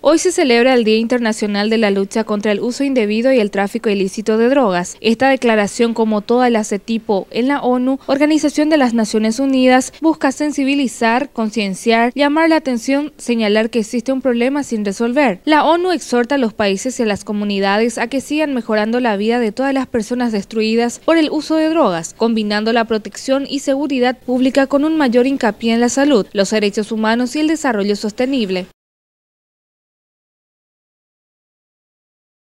Hoy se celebra el Día Internacional de la Lucha contra el Uso Indebido y el Tráfico Ilícito de Drogas. Esta declaración, como toda la de tipo en la ONU, Organización de las Naciones Unidas, busca sensibilizar, concienciar, llamar la atención, señalar que existe un problema sin resolver. La ONU exhorta a los países y a las comunidades a que sigan mejorando la vida de todas las personas destruidas por el uso de drogas, combinando la protección y seguridad pública con un mayor hincapié en la salud, los derechos humanos y el desarrollo sostenible.